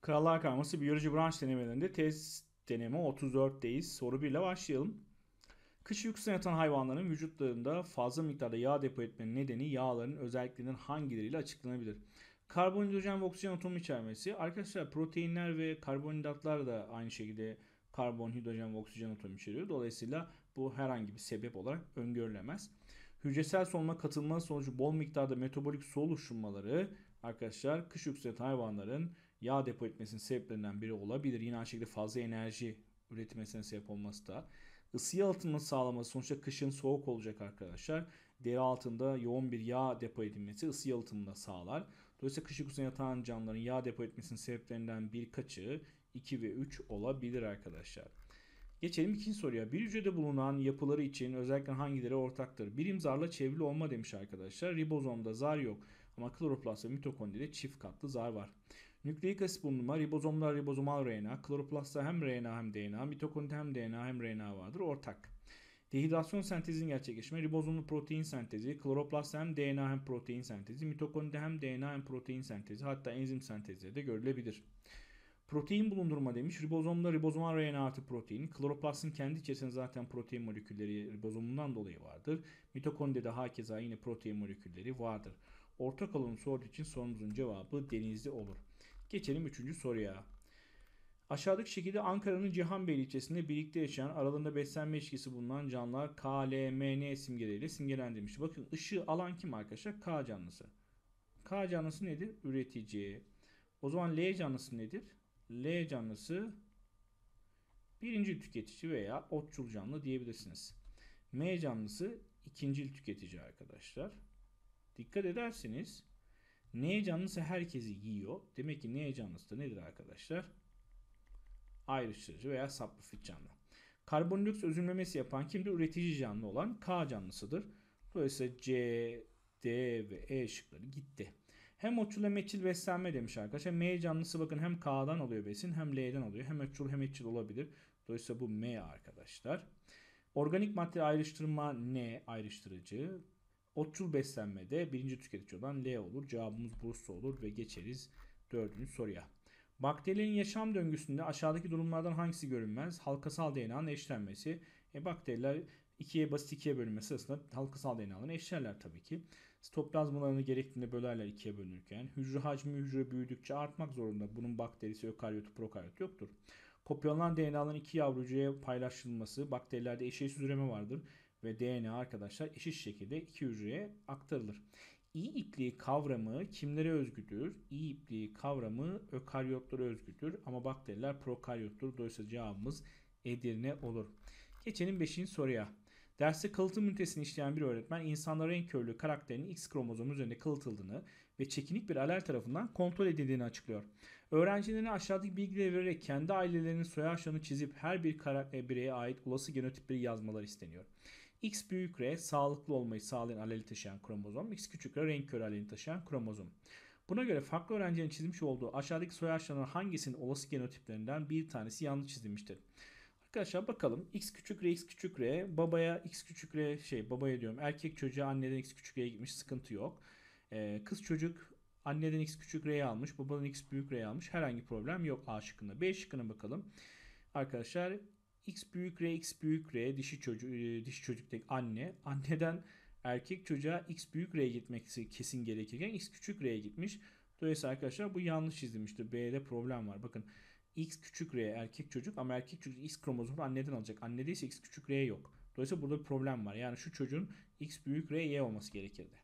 Krallar Karması Biyoloji Branş denemelerinde test deneme 34'teyiz. Soru 1 ile başlayalım. Kış uykusuna yatan hayvanların vücutlarında fazla miktarda yağ depo etmenin nedeni yağların özelliklerinin hangileriyle açıklanabilir? Karbonhidrojen ve oksijen atomu içermesi. Arkadaşlar proteinler ve karbonhidratlar da aynı şekilde karbonhidrojen ve oksijen atomu içeriyor. Dolayısıyla bu herhangi bir sebep olarak öngörülemez. Hücresel solunuma katılma sonucu bol miktarda metabolik su oluşturmaları arkadaşlar kış yükselen hayvanların yağ depo etmesinin sebeplerinden biri olabilir. Yine aynı şekilde fazla enerji üretmesine sebep olması da. Isıya altını sağlaması sonuçta kışın soğuk olacak arkadaşlar. Deri altında yoğun bir yağ depo edilmesi ısı yalıtımını da sağlar. Dolayısıyla kış uykusuna yatan canlıların yağ depo etmesinin sebeplerinden birkaçı 2 ve 3 olabilir arkadaşlar. Geçelim ikinci soruya. Bir hücrede bulunan yapıları için özellikle hangileri ortaktır? Birim zarla çevrili olma demiş arkadaşlar. Ribozomda zar yok ama kloroplast ve mitokondride çift katlı zar var. Nükleik asit bulunma ribozomlar ribozomal RNA, kloroplastta hem RNA hem DNA, mitokondride hem DNA hem RNA vardır ortak. Dehidrasyon sentezinin gerçekleşme, ribozomlu protein sentezi, kloroplast hem DNA hem protein sentezi, mitokondride hem DNA hem protein sentezi hatta enzim sentezi de görülebilir. Protein bulundurma demiş. Ribozomda ribozomal RNA artı protein. Kloroplastin kendi içerisinde zaten protein molekülleri ribozomundan dolayı vardır. Mitokondride hakeza yine protein molekülleri vardır. Ortak olanı sorduğu için sorumuzun cevabı denizli olur. Geçelim 3. soruya. Aşağıdaki şekilde Ankara'nın Cihanbeyli ilçesinde birlikte yaşayan aralarında beslenme ilişkisi bulunan canlılar KLMN L, M, N simgeleriyle simgelendirmiş. Bakın ışığı alan kim arkadaşlar? K canlısı. K canlısı nedir? Üretici. O zaman L canlısı nedir? L canlısı birinci tüketici veya otçul canlı diyebilirsiniz. M canlısı ikinci tüketici arkadaşlar. Dikkat ederseniz N canlısı herkesi yiyor. Demek ki N canlısı da nedir arkadaşlar? Ayrıştırıcı veya saplıfit canlı. Karbondioksit özümlemesi yapan kimdir? Üretici canlı olan K canlısıdır. Dolayısıyla C, D ve E şıkları gitti. Hem otçul hem etçil beslenme demiş arkadaşlar. M canlısı bakın hem K'dan oluyor besin hem L'den oluyor, Hem otçul hem etçil olabilir. Dolayısıyla bu M arkadaşlar. Organik madde ayrıştırma N ayrıştırıcı. Otçul beslenmede birinci tüketici olan L olur. Cevabımız Bursa olur ve geçeriz dördüncü soruya. Bakterilerin yaşam döngüsünde aşağıdaki durumlardan hangisi görünmez? Halkasal DNA'nın eşlenmesi, e, bakteriler ikiye basit ikiye bölünme sırasında halkasal DNA'larını eşlerler tabii ki. Stoplazmalarını gerektiğinde bölerler ikiye bölünürken. Hücre hacmi hücre büyüdükçe artmak zorunda. Bunun bakterisi, ökaryotu, prokaryot yoktur. Kopyalanan DNA'ların iki yavru yavrucuya paylaşılması bakterilerde eşeğsiz üreme vardır ve DNA arkadaşlar eşit şekilde iki hücreye aktarılır. İyi ipliği kavramı kimlere özgüdür? İyi ipliği kavramı ökaryotlara özgüdür ama bakteriler prokaryottur. Dolayısıyla cevabımız Edirne olur. Geçelim 5. soruya. Derste kalıtım ünitesini işleyen bir öğretmen insanların renk körlüğü karakterinin X kromozomu üzerinde kalıtıldığını ve çekinik bir alel tarafından kontrol edildiğini açıklıyor. Öğrencilerine aşağıdaki bilgileri vererek kendi ailelerinin soy ağaçlarını çizip her bir karakter bireye ait olası genotipleri yazmaları isteniyor. X büyük R sağlıklı olmayı sağlayan aleli taşıyan kromozom, X küçük R renk körü alelini taşıyan kromozom. Buna göre farklı öğrencilerin çizmiş olduğu aşağıdaki soy ağaçlarının hangisinin olası genotiplerinden bir tanesi yanlış çizilmiştir. Arkadaşlar bakalım x küçük r x küçük r babaya x küçük r şey babaya diyorum erkek çocuğa anneden x küçük r'ye gitmiş sıkıntı yok. Ee, kız çocuk anneden x küçük r'ye almış babadan x büyük r'ye almış herhangi problem yok A şıkkında. B şıkkına bakalım. Arkadaşlar x büyük r x büyük r dişi e, çocuk dişi çocuktaki anne anneden erkek çocuğa x büyük r'ye gitmek kesin gerekirken x küçük r'ye gitmiş. Dolayısıyla arkadaşlar bu yanlış çizilmişti. B'de problem var. Bakın X küçük R erkek çocuk ama erkek çocuk X kromozomunu anneden alacak. Annede ise X küçük R yok. Dolayısıyla burada bir problem var. Yani şu çocuğun X büyük R Y olması gerekirdi.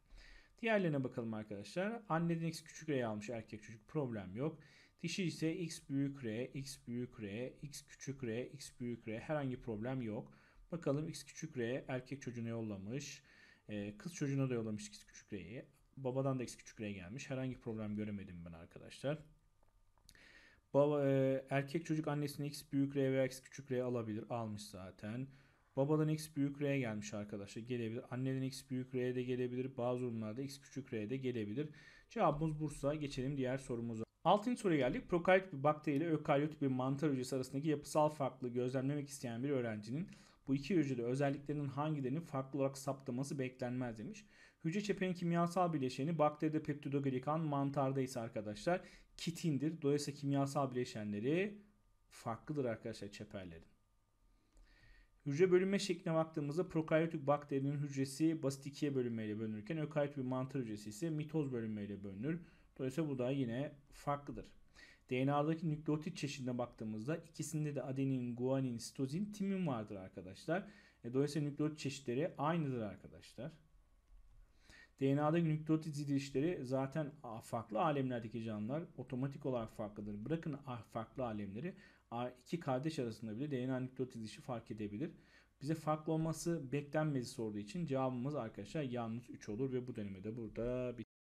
Diğerlerine bakalım arkadaşlar. Anneden X küçük R almış erkek çocuk problem yok. Dişi ise X büyük R, X büyük R, X küçük R, X büyük R herhangi problem yok. Bakalım X küçük R erkek çocuğuna yollamış. Ee, kız çocuğuna da yollamış X küçük R'yi. Babadan da X küçük R gelmiş. Herhangi problem göremedim ben arkadaşlar. Baba, e, erkek çocuk annesinin x büyük R veya x küçük R alabilir. Almış zaten. Babadan x büyük R'ye gelmiş arkadaşlar. Gelebilir. Anneden x büyük R'ye de gelebilir. Bazı durumlarda x küçük R'ye de gelebilir. Cevabımız Bursa. Geçelim diğer sorumuza. Altıncı soruya geldik. Prokaryot bir bakteri ile ökaryot bir mantar hücresi arasındaki yapısal farklılığı gözlemlemek isteyen bir öğrencinin bu iki hücrede özelliklerinin hangilerini farklı olarak saptaması beklenmez demiş. Hücre çeperin kimyasal bileşeni bakteride peptidoglikan, mantarda ise arkadaşlar kitindir. Dolayısıyla kimyasal bileşenleri farklıdır arkadaşlar çeperlerin. Hücre bölünme şekline baktığımızda prokaryotik bakterinin hücresi basit ikiye bölünmeyle bölünürken ökaryot bir mantar hücresi ise mitoz bölünmeyle bölünür. Dolayısıyla bu da yine farklıdır. DNA'daki nükleotit çeşidine baktığımızda ikisinde de adenin, guanin, sitozin, timin vardır arkadaşlar. E, dolayısıyla nükleotit çeşitleri aynıdır arkadaşlar. DNA'da nükleotit dizilişleri zaten farklı alemlerdeki canlılar otomatik olarak farklıdır. Bırakın farklı alemleri iki kardeş arasında bile DNA nükleotit dizilişi fark edebilir. Bize farklı olması beklenmedi sorduğu için cevabımız arkadaşlar yalnız 3 olur ve bu deneme de burada bitiyor.